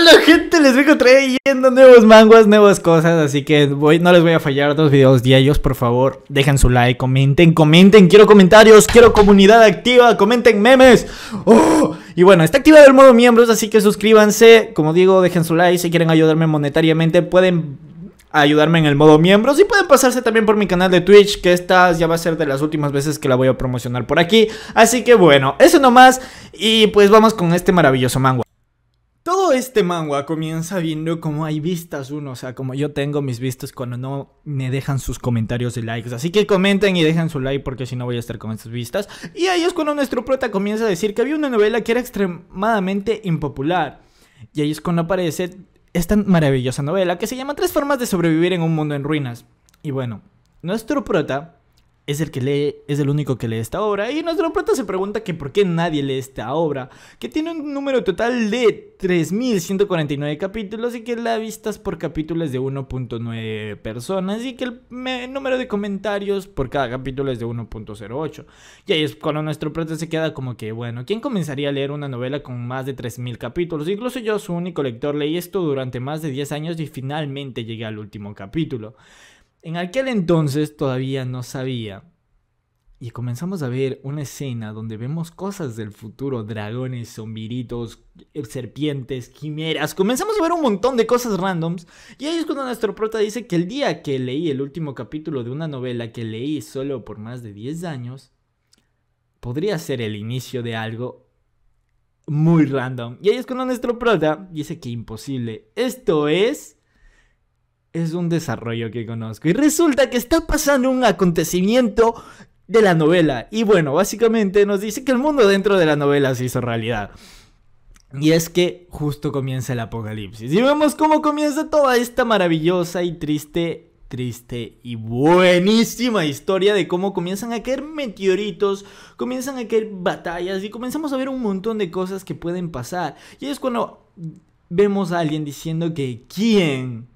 Hola gente, les vengo trayendo nuevos manguas, nuevas cosas, así que no les voy a fallar dos videos diarios, por favor, dejen su like, comenten, comenten, quiero comentarios, quiero comunidad activa, comenten memes. Oh, y bueno, está activado el modo miembros, así que suscríbanse, como digo, dejen su like, si quieren ayudarme monetariamente pueden ayudarme en el modo miembros y pueden pasarse también por mi canal de Twitch, que esta ya va a ser de las últimas veces que la voy a promocionar por aquí. Así que bueno, eso nomás y pues vamos con este maravilloso mangua este manga comienza viendo cómo hay vistas uno, o sea, como yo tengo mis vistas cuando no me dejan sus comentarios de likes. Así que comenten y dejen su like porque si no voy a estar con estas vistas. Y ahí es cuando nuestro prota comienza a decir que había una novela que era extremadamente impopular. Y ahí es cuando aparece esta maravillosa novela que se llama Tres formas de sobrevivir en un mundo en ruinas. Y bueno, nuestro prota es el que lee, es el único que lee esta obra. Y nuestro prota se pregunta que por qué nadie lee esta obra, que tiene un número total de 3.149 capítulos y que la vistas por capítulos de 1.9 personas y que el número de comentarios por cada capítulo es de 1.08. Y ahí es cuando nuestro prota se queda como que, bueno, ¿quién comenzaría a leer una novela con más de 3.000 capítulos? Incluso yo, su único lector, leí esto durante más de 10 años y finalmente llegué al último capítulo. En aquel entonces todavía no sabía. Y comenzamos a ver una escena donde vemos cosas del futuro, dragones, zombiritos, eh, serpientes, quimeras. Comenzamos a ver un montón de cosas randoms. Y ahí es cuando nuestro prota dice que el día que leí el último capítulo de una novela que leí solo por más de 10 años, podría ser el inicio de algo muy random. Y ahí es cuando nuestro prota dice que imposible. Esto es es un desarrollo que conozco. Y resulta que está pasando un acontecimiento de la novela. Y bueno, básicamente nos dice que el mundo dentro de la novela se hizo realidad. Y es que justo comienza el apocalipsis. Y vemos cómo comienza toda esta maravillosa y triste, triste y buenísima historia de cómo comienzan a caer meteoritos, comienzan a caer batallas y comenzamos a ver un montón de cosas que pueden pasar. Y es cuando vemos a alguien diciendo que quién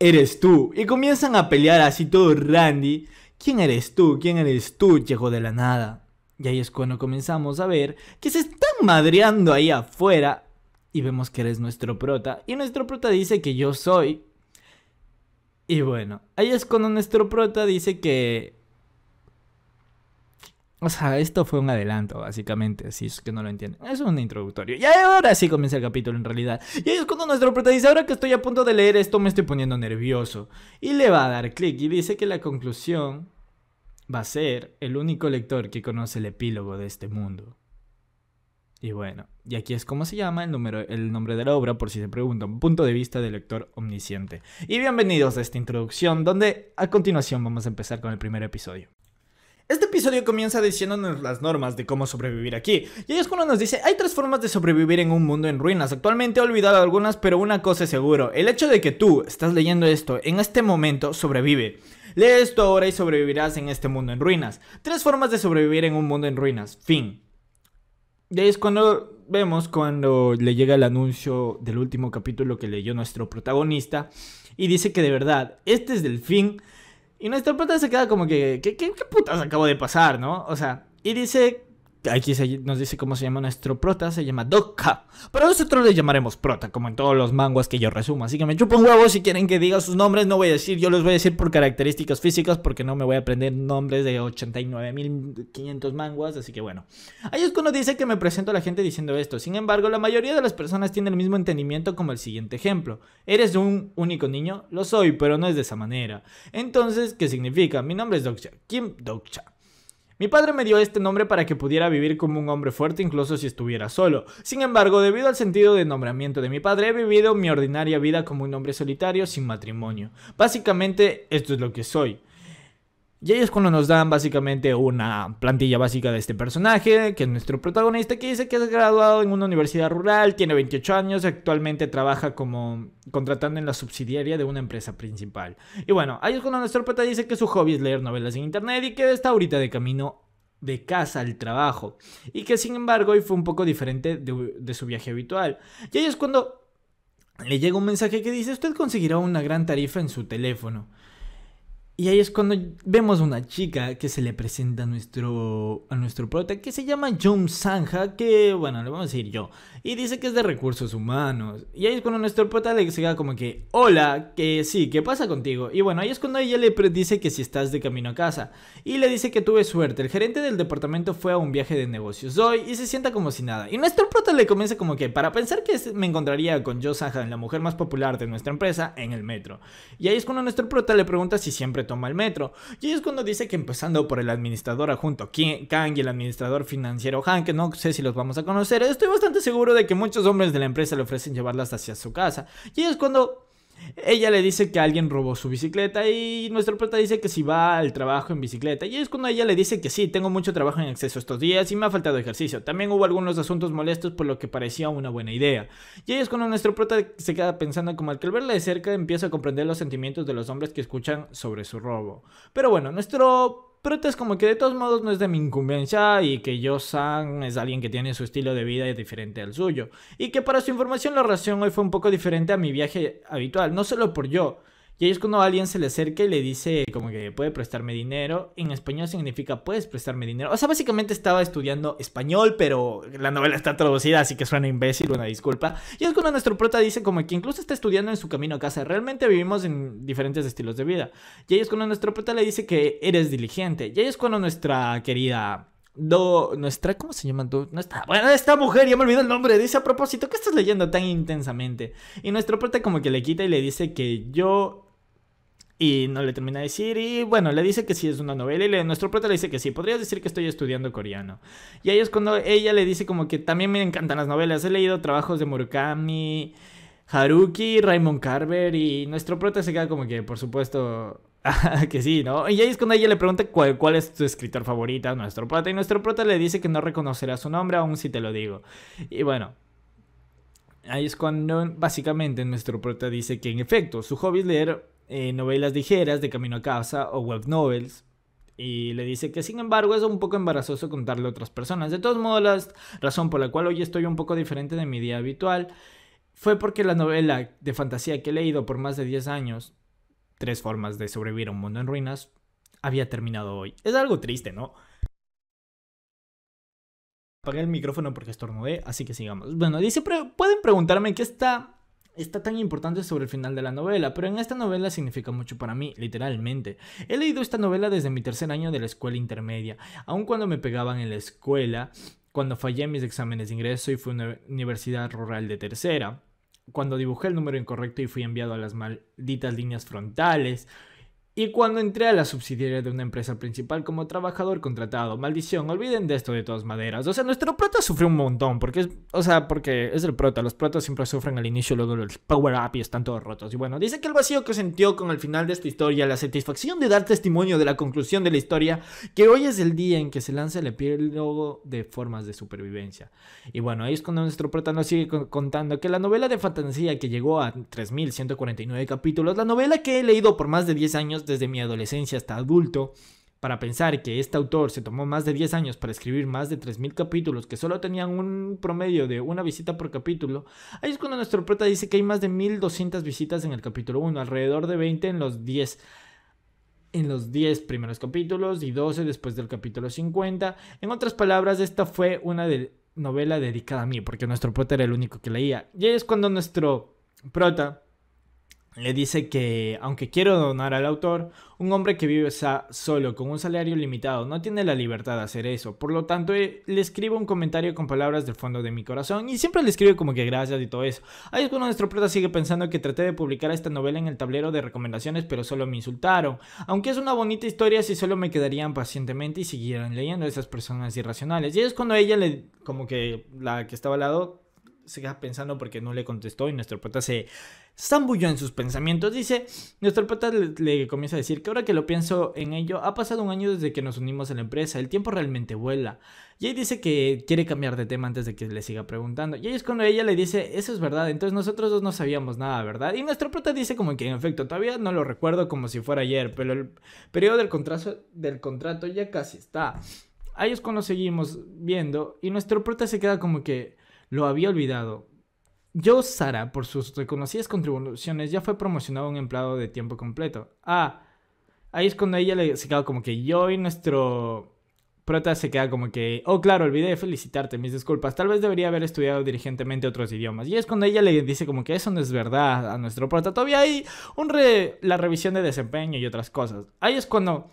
eres tú. Y comienzan a pelear así todo Randy. ¿Quién eres tú? ¿Quién eres tú? Llegó de la nada. Y ahí es cuando comenzamos a ver que se están madreando ahí afuera. Y vemos que eres nuestro prota. Y nuestro prota dice que yo soy. Y bueno, ahí es cuando nuestro prota dice que o sea, esto fue un adelanto, básicamente, si es que no lo entienden. Es un introductorio. Y ahora sí comienza el capítulo, en realidad. Y ahí es cuando nuestro protagonista, ahora que estoy a punto de leer esto, me estoy poniendo nervioso. Y le va a dar clic y dice que la conclusión va a ser el único lector que conoce el epílogo de este mundo. Y bueno, y aquí es como se llama el, número, el nombre de la obra, por si se preguntan, punto de vista del lector omnisciente. Y bienvenidos a esta introducción, donde a continuación vamos a empezar con el primer episodio. Este episodio comienza diciéndonos las normas de cómo sobrevivir aquí, y ahí es cuando nos dice, hay tres formas de sobrevivir en un mundo en ruinas, actualmente he olvidado algunas, pero una cosa es seguro, el hecho de que tú estás leyendo esto en este momento sobrevive. Lee esto ahora y sobrevivirás en este mundo en ruinas. Tres formas de sobrevivir en un mundo en ruinas, fin. Y ahí es cuando vemos cuando le llega el anuncio del último capítulo que leyó nuestro protagonista y dice que de verdad, este es el fin y nuestra puta se queda como que, ¿qué, qué, putas acabo de pasar, no? O sea, y dice Aquí nos dice cómo se llama nuestro prota, se llama Dokka. Pero nosotros le llamaremos prota, como en todos los manguas que yo resumo. Así que me un huevos si quieren que diga sus nombres, no voy a decir, yo los voy a decir por características físicas, porque no me voy a aprender nombres de 89.500 manguas, así que bueno. Ahí es cuando dice que me presento a la gente diciendo esto. Sin embargo, la mayoría de las personas tienen el mismo entendimiento como el siguiente ejemplo. ¿Eres un único niño? Lo soy, pero no es de esa manera. Entonces, ¿qué significa? Mi nombre es Dokcha. Kim Dokcha. Mi padre me dio este nombre para que pudiera vivir como un hombre fuerte incluso si estuviera solo. Sin embargo, debido al sentido de nombramiento de mi padre, he vivido mi ordinaria vida como un hombre solitario sin matrimonio. Básicamente, esto es lo que soy. Y ahí es cuando nos dan básicamente una plantilla básica de este personaje, que es nuestro protagonista, que dice que es graduado en una universidad rural, tiene 28 años, actualmente trabaja como contratando en la subsidiaria de una empresa principal. Y bueno, ahí es cuando nuestro protagonista dice que su hobby es leer novelas en internet y que está ahorita de camino de casa al trabajo. Y que sin embargo hoy fue un poco diferente de, de su viaje habitual. Y ahí es cuando le llega un mensaje que dice, usted conseguirá una gran tarifa en su teléfono. Y ahí es cuando vemos una chica que se le presenta a nuestro, a nuestro prota, que se llama John Sanja, que bueno, le vamos a decir yo, y dice que es de recursos humanos. Y ahí es cuando nuestro prota le llega como que, hola, que sí, ¿qué pasa contigo? Y bueno, ahí es cuando ella le dice que si estás de camino a casa. Y le dice que tuve suerte, el gerente del departamento fue a un viaje de negocios hoy y se sienta como si nada. Y nuestro prota le comienza como que, para pensar que me encontraría con John Sanja, la mujer más popular de nuestra empresa, en el metro. Y ahí es cuando nuestro prota le pregunta si siempre toma el metro. Y es cuando dice que empezando por el administrador adjunto Kang y el administrador financiero Han, que no sé si los vamos a conocer, estoy bastante seguro de que muchos hombres de la empresa le ofrecen llevarlas hacia su casa. Y es cuando ella le dice que alguien robó su bicicleta y nuestro prota dice que si va al trabajo en bicicleta. Y es cuando ella le dice que sí, tengo mucho trabajo en exceso estos días y me ha faltado ejercicio. También hubo algunos asuntos molestos por lo que parecía una buena idea. Y ahí es cuando nuestro prota se queda pensando como al que al verla de cerca empieza a comprender los sentimientos de los hombres que escuchan sobre su robo. Pero bueno, nuestro pero es como que de todos modos no es de mi incumbencia y que Yo-san es alguien que tiene su estilo de vida diferente al suyo. Y que para su información la relación hoy fue un poco diferente a mi viaje habitual, no solo por yo, y ahí es cuando alguien se le acerca y le dice como que puede prestarme dinero. En español significa puedes prestarme dinero. O sea, básicamente estaba estudiando español, pero la novela está traducida, así que suena imbécil, una disculpa. Y es cuando nuestro prota dice como que incluso está estudiando en su camino a casa. Realmente vivimos en diferentes estilos de vida. Y ahí es cuando nuestro prota le dice que eres diligente. Y ahí es cuando nuestra querida Do, nuestra, ¿cómo se llama? Do, bueno, esta mujer, ya me olvidó el nombre, dice a propósito, ¿qué estás leyendo tan intensamente? Y nuestro prota como que le quita y le dice que yo y no le termina de decir. Y bueno, le dice que sí es una novela. Y nuestro prota le dice que sí. Podrías decir que estoy estudiando coreano. Y ahí es cuando ella le dice como que también me encantan las novelas. He leído trabajos de Murakami, Haruki, Raymond Carver. Y nuestro prota se queda como que, por supuesto, que sí, ¿no? Y ahí es cuando ella le pregunta cuál, es tu escritor favorito, nuestro prota. Y nuestro prota le dice que no reconocerá su nombre aún si te lo digo. Y bueno. Ahí es cuando básicamente nuestro prota dice que en efecto su hobby es leer eh, novelas ligeras de camino a casa o web novels. Y le dice que sin embargo es un poco embarazoso contarle a otras personas. De todos modos, la razón por la cual hoy estoy un poco diferente de mi día habitual fue porque la novela de fantasía que he leído por más de 10 años, Tres formas de sobrevivir a un mundo en ruinas, había terminado hoy. Es algo triste, ¿no? Apagué el micrófono porque estornudé, así que sigamos. Bueno, dice, pueden preguntarme qué está está tan importante sobre el final de la novela, pero en esta novela significa mucho para mí, literalmente. He leído esta novela desde mi tercer año de la escuela intermedia, aun cuando me pegaban en la escuela, cuando fallé mis exámenes de ingreso y fui a una universidad rural de tercera, cuando dibujé el número incorrecto y fui enviado a las malditas líneas frontales, y cuando entré a la subsidiaria de una empresa principal como trabajador contratado, maldición, olviden de esto de todas maneras. O sea, nuestro prota sufrió un montón, porque es, o sea, porque es el prota, los protas siempre sufren al inicio, luego los power up y están todos rotos. Y bueno, dice que el vacío que sintió con el final de esta historia, la satisfacción de dar testimonio de la conclusión de la historia, que hoy es el día en que se lanza el epílogo de formas de supervivencia. Y bueno, ahí es cuando nuestro prota nos sigue contando que la novela de fantasía que llegó a 3149 capítulos, la novela que he leído por más de 10 años, desde mi adolescencia hasta adulto, para pensar que este autor se tomó más de 10 años para escribir más de 3.000 capítulos que solo tenían un promedio de una visita por capítulo, ahí es cuando nuestro prota dice que hay más de 1.200 visitas en el capítulo 1, alrededor de 20 en los 10 en los primeros capítulos y 12 después del capítulo 50. En otras palabras, esta fue una de novela dedicada a mí, porque nuestro prota era el único que leía. Y ahí es cuando nuestro prota le dice que, aunque quiero donar al autor, un hombre que vive solo con un salario limitado no tiene la libertad de hacer eso. Por lo tanto, eh, le escribo un comentario con palabras del fondo de mi corazón y siempre le escribo como que gracias y todo eso. Ahí es cuando nuestro prota sigue pensando que traté de publicar esta novela en el tablero de recomendaciones, pero solo me insultaron. Aunque es una bonita historia, si solo me quedarían pacientemente y siguieran leyendo esas personas irracionales. Y es cuando ella le, como que la que estaba al lado, se queda pensando porque no le contestó y nuestro prota se zambulló en sus pensamientos. Dice, nuestro prota le, comienza a decir que ahora que lo pienso en ello, ha pasado un año desde que nos unimos a la empresa, el tiempo realmente vuela. Y ahí dice que quiere cambiar de tema antes de que le siga preguntando. Y ahí es cuando ella le dice, eso es verdad, entonces nosotros dos no sabíamos nada, ¿verdad? Y nuestro prota dice como que en efecto, todavía no lo recuerdo como si fuera ayer, pero el periodo del contrato, del contrato ya casi está. Ahí es cuando seguimos viendo y nuestro prota se queda como que lo había olvidado. Yo Sara, por sus reconocidas contribuciones, ya fue promocionado a un empleado de tiempo completo. Ah, ahí es cuando ella le, se queda como que yo y nuestro prota se queda como que, oh claro, olvidé de felicitarte, mis disculpas, tal vez debería haber estudiado dirigentemente otros idiomas. Y es cuando ella le dice como que eso no es verdad a nuestro prota. Todavía hay un la revisión de desempeño y otras cosas. Ahí es cuando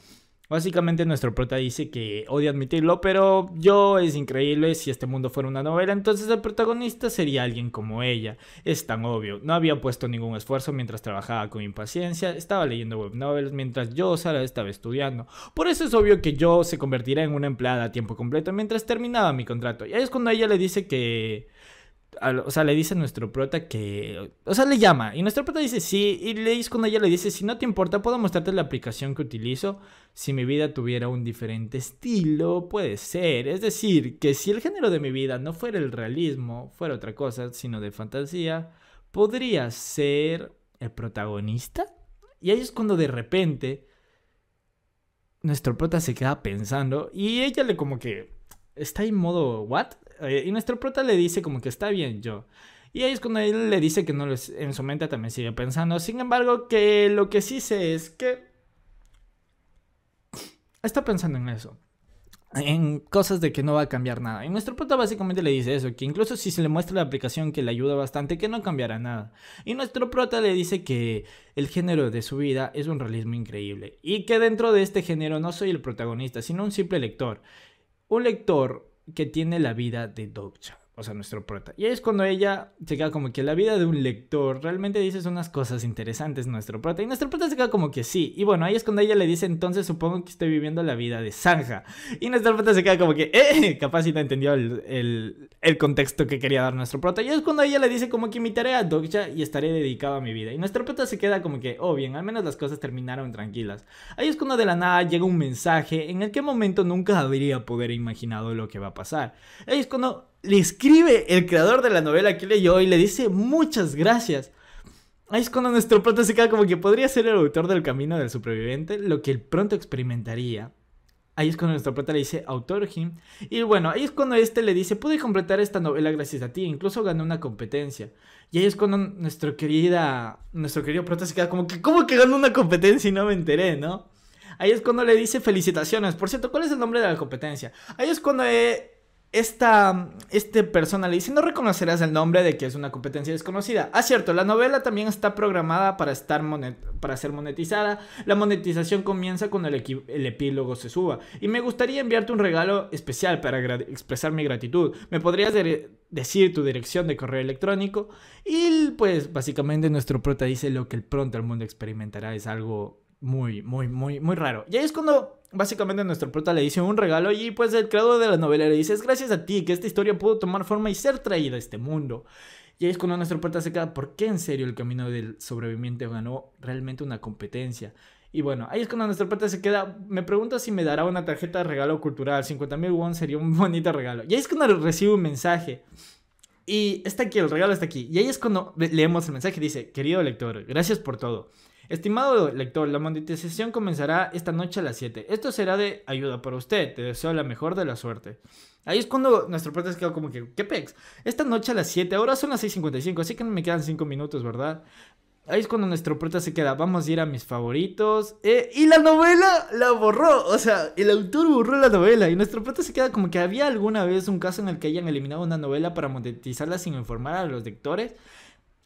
Básicamente nuestro prota dice que odia admitirlo, pero yo es increíble si este mundo fuera una novela, entonces el protagonista sería alguien como ella. Es tan obvio, no había puesto ningún esfuerzo mientras trabajaba con impaciencia, estaba leyendo web mientras yo, Sara, estaba estudiando. Por eso es obvio que yo se convertirá en una empleada a tiempo completo mientras terminaba mi contrato. Y ahí es cuando ella le dice que o sea, le dice a nuestro prota que, o sea, le llama y nuestro prota dice sí y le es cuando ella le dice, si no te importa, puedo mostrarte la aplicación que utilizo. Si mi vida tuviera un diferente estilo, puede ser. Es decir, que si el género de mi vida no fuera el realismo, fuera otra cosa, sino de fantasía, podría ser el protagonista. Y ahí es cuando de repente nuestro prota se queda pensando y ella le como que está en modo what? Eh, y nuestro prota le dice como que está bien yo. Y ahí es cuando él le dice que no es. en su mente también sigue pensando. Sin embargo, que lo que sí sé es que está pensando en eso. En cosas de que no va a cambiar nada. Y nuestro prota básicamente le dice eso, que incluso si se le muestra la aplicación que le ayuda bastante, que no cambiará nada. Y nuestro prota le dice que el género de su vida es un realismo increíble. Y que dentro de este género no soy el protagonista, sino un simple lector. Un lector que tiene la vida de Dokcha o sea, nuestro prota. Y ahí es cuando ella se queda como que la vida de un lector realmente dice unas cosas interesantes, nuestro prota. Y nuestro prota se queda como que sí. Y bueno, ahí es cuando ella le dice, entonces supongo que estoy viviendo la vida de Zanja. Y nuestro prota se queda como que, eh, capaz si no entendió el, el, contexto que quería dar nuestro prota. Y es cuando ella le dice como que imitaré a Dogcha y estaré dedicado a mi vida. Y nuestro prota se queda como que, oh bien, al menos las cosas terminaron tranquilas. Ahí es cuando de la nada llega un mensaje en el que momento nunca habría poder imaginado lo que va a pasar. Ahí es cuando le escribe el creador de la novela que leyó y le dice muchas gracias. Ahí es cuando nuestro pronto se queda como que podría ser el autor del camino del superviviente, lo que el pronto experimentaría. Ahí es cuando nuestro prota le dice autor him. Y bueno, ahí es cuando este le dice, pude completar esta novela gracias a ti, incluso gané una competencia. Y ahí es cuando nuestro querida, nuestro querido prota se queda como que, ¿cómo que ganó una competencia y no me enteré, no? Ahí es cuando le dice felicitaciones. Por cierto, ¿cuál es el nombre de la competencia? Ahí es cuando eh, esta, este persona le dice, no reconocerás el nombre de que es una competencia desconocida. Ah, cierto, la novela también está programada para, estar para ser monetizada. La monetización comienza cuando el, epílogo se suba. Y me gustaría enviarte un regalo especial para expresar mi gratitud. ¿Me podrías decir tu dirección de correo electrónico? Y pues básicamente nuestro prota dice lo que el pronto el mundo experimentará es algo muy, muy, muy, muy raro. Y ahí es cuando básicamente nuestro prota le dice un regalo y pues el creador de la novela le dice, es gracias a ti que esta historia pudo tomar forma y ser traída a este mundo. Y ahí es cuando nuestro prota se queda, ¿por qué en serio el camino del sobreviviente ganó realmente una competencia? Y bueno, ahí es cuando nuestro prota se queda, me pregunto si me dará una tarjeta de regalo cultural, 50 mil won sería un bonito regalo. Y ahí es cuando recibe un mensaje. Y está aquí, el regalo está aquí. Y ahí es cuando leemos el mensaje, dice, querido lector, gracias por todo. Estimado lector, la monetización comenzará esta noche a las 7. Esto será de ayuda para usted. Te deseo la mejor de la suerte. Ahí es cuando nuestro se queda como que, ¿qué pex? Esta noche a las 7, ahora son las 6.55, así que me quedan 5 minutos, ¿verdad? Ahí es cuando nuestro prota se queda. Vamos a ir a mis favoritos. Eh, y la novela la borró. O sea, el autor borró la novela. Y nuestro prota se queda como que había alguna vez un caso en el que hayan eliminado una novela para monetizarla sin informar a los lectores.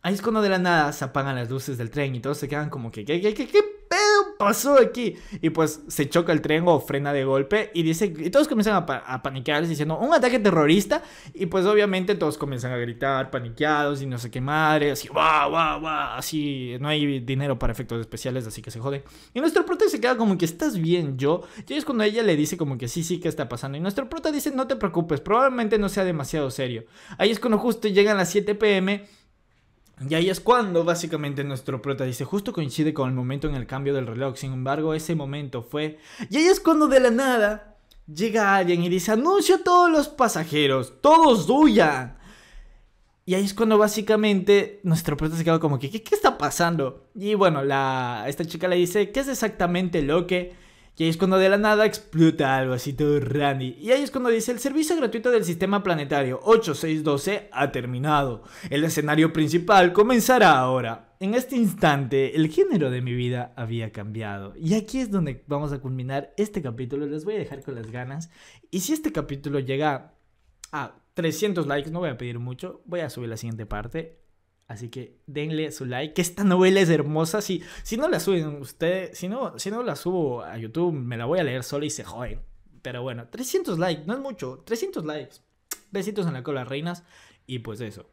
Ahí es cuando de la nada se apagan las luces del tren y todos se quedan como que, ¿qué, pedo pasó aquí? Y pues se choca el tren o frena de golpe y dice, y todos comienzan a, paniquear a diciendo, un ataque terrorista. Y pues obviamente todos comienzan a gritar, paniqueados y no sé qué madre, así, guau, guau, guau, así, no hay dinero para efectos especiales, así que se jode. Y nuestro prota se queda como que, ¿estás bien yo? Y es cuando ella le dice como que sí, sí, ¿qué está pasando? Y nuestro prota dice, no te preocupes, probablemente no sea demasiado serio. Ahí es cuando justo llegan las 7 pm y ahí es cuando básicamente nuestro prota dice, justo coincide con el momento en el cambio del reloj, sin embargo ese momento fue... Y ahí es cuando de la nada llega alguien y dice, anuncio a todos los pasajeros, todos huyan. Y ahí es cuando básicamente nuestro prota se queda como que, ¿qué, está pasando? Y bueno, la, esta chica le dice, ¿qué es exactamente lo que y ahí es cuando de la nada explota algo así todo randy. Y ahí es cuando dice, el servicio gratuito del sistema planetario 8612 ha terminado. El escenario principal comenzará ahora. En este instante, el género de mi vida había cambiado. Y aquí es donde vamos a culminar este capítulo. Les voy a dejar con las ganas. Y si este capítulo llega a 300 likes, no voy a pedir mucho. Voy a subir la siguiente parte. Así que denle su like, que esta novela es hermosa. Si, si no la suben ustedes, si no, si no la subo a YouTube, me la voy a leer sola y se joden. Pero bueno, 300 likes, no es mucho, 300 likes. Besitos en la cola, reinas. Y pues eso.